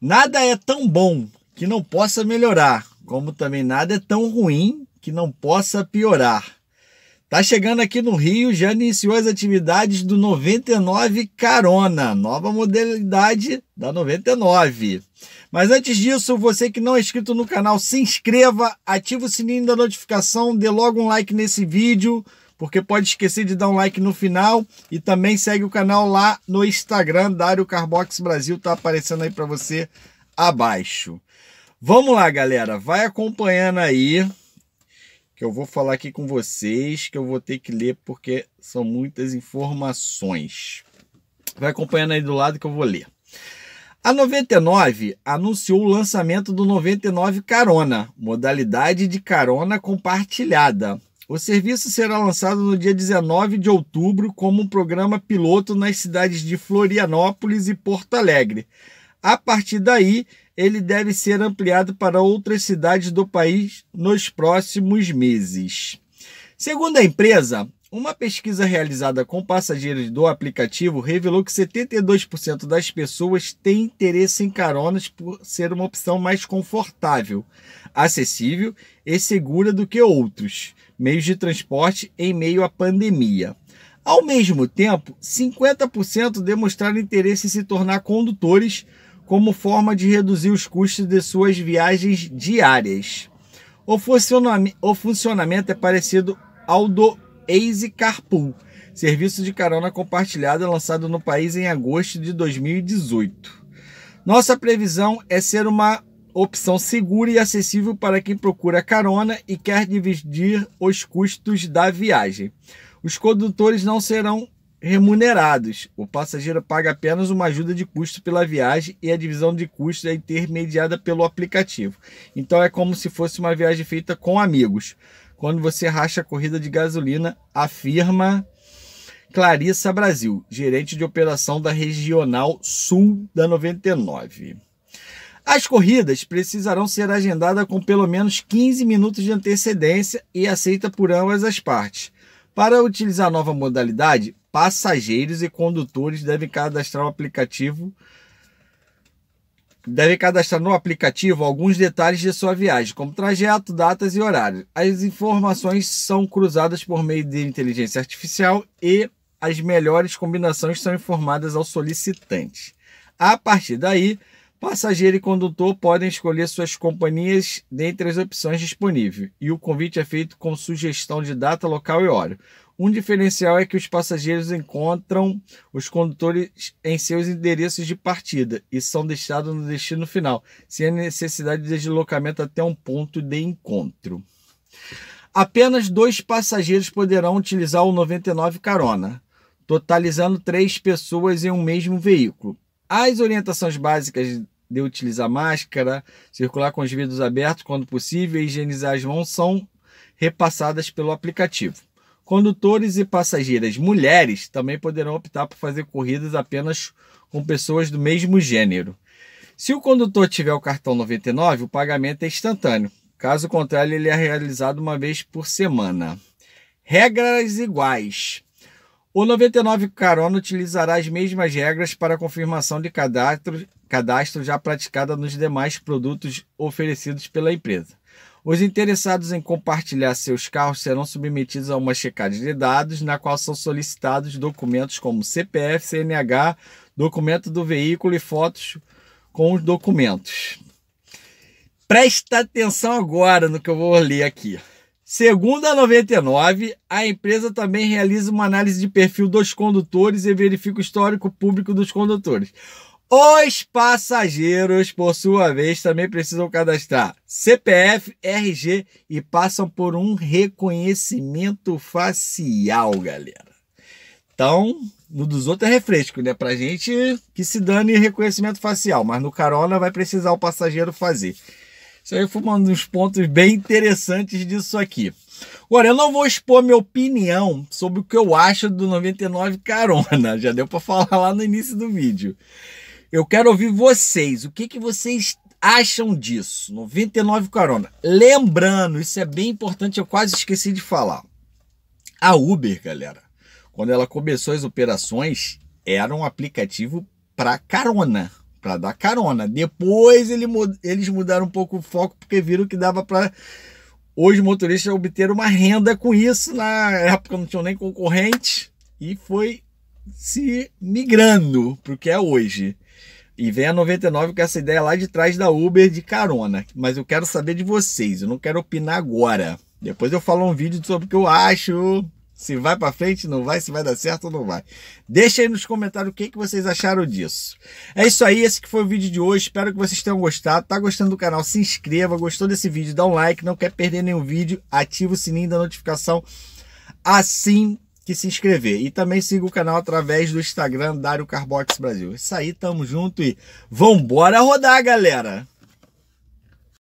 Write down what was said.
Nada é tão bom que não possa melhorar, como também nada é tão ruim que não possa piorar. Tá chegando aqui no Rio, já iniciou as atividades do 99 Carona, nova modalidade da 99. Mas antes disso, você que não é inscrito no canal, se inscreva, ative o sininho da notificação, dê logo um like nesse vídeo porque pode esquecer de dar um like no final e também segue o canal lá no Instagram, Dário Carbox Brasil, tá aparecendo aí para você abaixo. Vamos lá, galera, vai acompanhando aí que eu vou falar aqui com vocês, que eu vou ter que ler porque são muitas informações. Vai acompanhando aí do lado que eu vou ler. A 99 anunciou o lançamento do 99 Carona, modalidade de carona compartilhada, o serviço será lançado no dia 19 de outubro como um programa piloto nas cidades de Florianópolis e Porto Alegre. A partir daí, ele deve ser ampliado para outras cidades do país nos próximos meses. Segundo a empresa, uma pesquisa realizada com passageiros do aplicativo revelou que 72% das pessoas têm interesse em caronas por ser uma opção mais confortável, acessível e segura do que outros meios de transporte em meio à pandemia. Ao mesmo tempo, 50% demonstraram interesse em se tornar condutores como forma de reduzir os custos de suas viagens diárias. O, funcionamento é parecido ao do Easy Carpool, serviço de carona compartilhada lançado no país em agosto de 2018. Nossa previsão é ser uma opção segura e acessível para quem procura carona e quer dividir os custos da viagem. Os condutores não serão remunerados. O passageiro paga apenas uma ajuda de custo pela viagem e a divisão de custos é intermediada pelo aplicativo. Então é como se fosse uma viagem feita com amigos quando você racha a corrida de gasolina, afirma Clarissa Brasil, gerente de operação da Regional Sul da 99. As corridas precisarão ser agendadas com pelo menos 15 minutos de antecedência e aceita por ambas as partes. Para utilizar a nova modalidade, passageiros e condutores devem cadastrar o aplicativo deve cadastrar no aplicativo alguns detalhes de sua viagem, como trajeto, datas e horário. As informações são cruzadas por meio de inteligência artificial e as melhores combinações são informadas ao solicitante. A partir daí, passageiro e condutor podem escolher suas companhias dentre as opções disponíveis e o convite é feito com sugestão de data, local e horário. Um diferencial é que os passageiros encontram os condutores em seus endereços de partida e são deixados no destino final, sem a necessidade de deslocamento até um ponto de encontro. Apenas dois passageiros poderão utilizar o 99 carona, totalizando três pessoas em um mesmo veículo. As orientações básicas de utilizar máscara, circular com os vidros abertos quando possível e higienizar as mãos são repassadas pelo aplicativo. Condutores e passageiras mulheres também poderão optar por fazer corridas apenas com pessoas do mesmo gênero. Se o condutor tiver o cartão 99, o pagamento é instantâneo. Caso contrário, ele é realizado uma vez por semana. Regras iguais. O 99 Carona utilizará as mesmas regras para confirmação de cadastro, cadastro já praticada nos demais produtos oferecidos pela empresa. Os interessados em compartilhar seus carros serão submetidos a uma checagem de dados, na qual são solicitados documentos como CPF, CNH, documento do veículo e fotos com os documentos. Presta atenção agora no que eu vou ler aqui. Segundo a 99, a empresa também realiza uma análise de perfil dos condutores e verifica o histórico público dos condutores. Os passageiros, por sua vez, também precisam cadastrar CPF, RG e passam por um reconhecimento facial, galera. Então, no dos outros é refresco, né? Pra gente que se dane reconhecimento facial, mas no carona vai precisar o passageiro fazer. Isso aí foi um dos pontos bem interessantes disso aqui. Agora, eu não vou expor minha opinião sobre o que eu acho do 99 Carona, já deu para falar lá no início do vídeo. Eu quero ouvir vocês. O que, que vocês acham disso? 99 Carona. Lembrando, isso é bem importante, eu quase esqueci de falar. A Uber, galera, quando ela começou as operações, era um aplicativo para carona, para dar carona. Depois ele, eles mudaram um pouco o foco porque viram que dava para hoje motoristas obter uma renda com isso. Na época não tinham nem concorrente e foi se migrando para o que é hoje. E vem a 99 com essa ideia lá de trás da Uber de carona. Mas eu quero saber de vocês, eu não quero opinar agora. Depois eu falo um vídeo sobre o que eu acho, se vai para frente, não vai, se vai dar certo ou não vai. Deixa aí nos comentários o que, que vocês acharam disso. É isso aí, esse que foi o vídeo de hoje. Espero que vocês tenham gostado. Tá gostando do canal? Se inscreva. Gostou desse vídeo? Dá um like. Não quer perder nenhum vídeo? Ativa o sininho da notificação. Assim que se inscrever. E também siga o canal através do Instagram Dário Carbox Brasil. Isso aí, tamo junto e vambora rodar, galera!